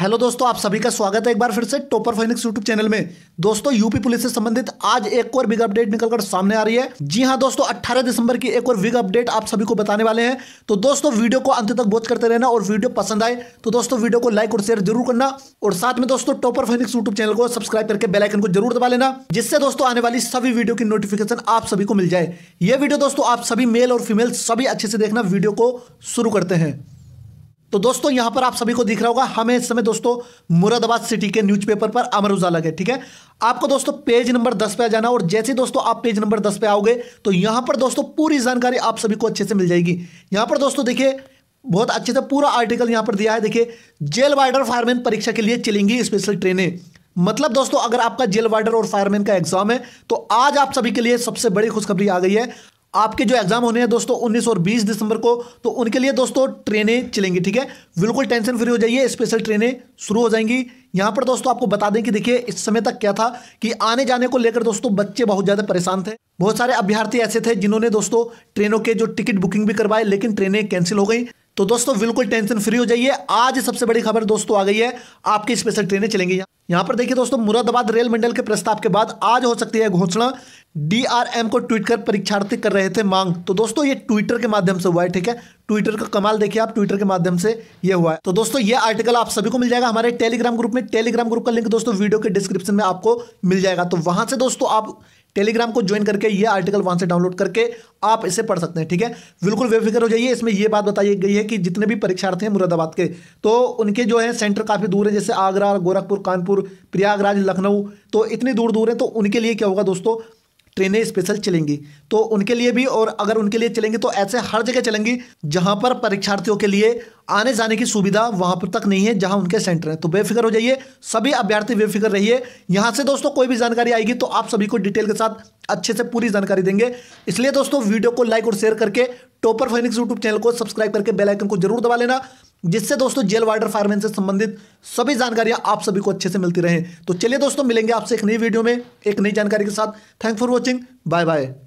hello दोस्तों आप सभी का स्वागत है एक बार फिर से टोपर फाइनिक्स यूट्यूब चैनल में दोस्तों यूपी पुलिस से संबंधित आज एक और बिग अपडेट निकलकर सामने आ रही है जी हाँ दोस्तों 18 दिसंबर की एक और बिग अपडेट आप सभी को बताने वाले हैं तो दोस्तों वीडियो को अंत तक वॉच करते रहना और वीडियो पसंद आए तो दोस्तों वीडियो को लाइक और शेयर जरूर करना और साथ में दोस्तों टोपर फाइनिक्स यूट्यूब चैनल को सब्सक्राइब करके बेलाइकन को जरूर दबा लेना जिससे दोस्तों आने वाली सभी वीडियो की नोटिफिकेशन आप सभी को मिल जाए ये वीडियो दोस्तों आप सभी मेल और फीमेल सभी अच्छे से देखना वीडियो को शुरू करते हैं तो दोस्तों यहां पर आप सभी को दिख रहा होगा हमें इस समय दोस्तों मुरादाबाद सिटी के न्यूज़पेपर पर अमर उजाला के ठीक है आपको दोस्तों पेज नंबर दस पे आ जाना और जैसे दोस्तों आप पेज नंबर दस पे आओगे तो यहां पर दोस्तों पूरी जानकारी आप सभी को अच्छे से मिल जाएगी यहां पर दोस्तों देखिए बहुत अच्छे से पूरा आर्टिकल यहां पर दिया है देखिए जेल वार्डर फायरमैन परीक्षा के लिए चलेंगी स्पेशल ट्रेनें मतलब दोस्तों अगर आपका जेल वार्डर और फायरमैन का एग्जाम है तो आज आप सभी के लिए सबसे बड़ी खुशखबरी आ गई है आपके जो एग्ज़ाम होने हैं दोस्तों 19 और 20 दिसंबर को तो उनके लिए दोस्तों ट्रेनें चलेंगी ठीक है बिल्कुल टेंशन फ्री हो जाइए स्पेशल ट्रेनें शुरू हो जाएंगी यहाँ पर दोस्तों आपको बता दें कि देखिए इस समय तक क्या था कि आने जाने को लेकर दोस्तों बच्चे बहुत ज़्यादा परेशान थे बहुत सारे अभ्यर्थी ऐसे थे जिन्होंने दोस्तों ट्रेनों के जो टिकट बुकिंग भी करवाए लेकिन ट्रेनें कैंसिल हो गई तो दोस्तों बिल्कुल टेंशन फ्री हो जाइए आज सबसे बड़ी खबर दोस्तों आ गई है आपकी स्पेशल ट्रेनें चलेंगी यहाँ पर देखिए दोस्तों मुरादाबाद रेल मंडल के प्रस्ताव के बाद आज हो सकती है घोषणा डीआरएम को ट्वीट कर परीक्षार्थी कर रहे थे मांग तो दोस्तों ये ट्विटर के माध्यम से हुआ है ठीक है ट्विटर का कमाल देखिए आप ट्विटर के माध्यम से ये हुआ है तो दोस्तों ये आर्टिकल आप सभी को मिल जाएगा हमारे टेलीग्राम ग्रुप में टेलीग्राम ग्रुप का लिंक दोस्तों वीडियो के डिस्क्रिप्शन में आपको मिल जाएगा तो वहां से दोस्तों आप टेलीग्राम को ज्वाइन करके ये आर्टिकल वहां से डाउनलोड करके आप इसे पढ़ सकते हैं ठीक है बिल्कुल बेफिक्र हो जाइए इसमें यह बात बताई गई है कि जितने भी परीक्षार्थी हैं मुरादाबाद के तो उनके जो है सेंटर काफ़ी दूर है जैसे आगरा गोरखपुर कानपुर प्रयागराज लखनऊ तो इतनी दूर दूर है तो उनके लिए क्या होगा दोस्तों ट्रेनें स्पेशल चलेंगी तो उनके लिए भी और अगर उनके लिए चलेंगी तो ऐसे हर जगह चलेंगी जहां पर परीक्षार्थियों के लिए आने जाने की सुविधा वहां पर तक नहीं है जहां उनके सेंटर हैं तो बेफिक्र हो जाइए सभी अभ्यर्थी बेफिक्र रहिए यहाँ से दोस्तों कोई भी जानकारी आएगी तो आप सभी को डिटेल के साथ अच्छे से पूरी जानकारी देंगे इसलिए दोस्तों वीडियो को लाइक और शेयर करके टॉपर फाइनिक्स यूट्यूब चैनल को सब्सक्राइब करके बेलाइकन को जरूर दबा लेना जिससे दोस्तों जेल वाटर फार्मेन से संबंधित सभी जानकारियां आप सभी को अच्छे से मिलती रहे तो चलिए दोस्तों मिलेंगे आपसे एक नई वीडियो में एक नई जानकारी के साथ thank for watching bye bye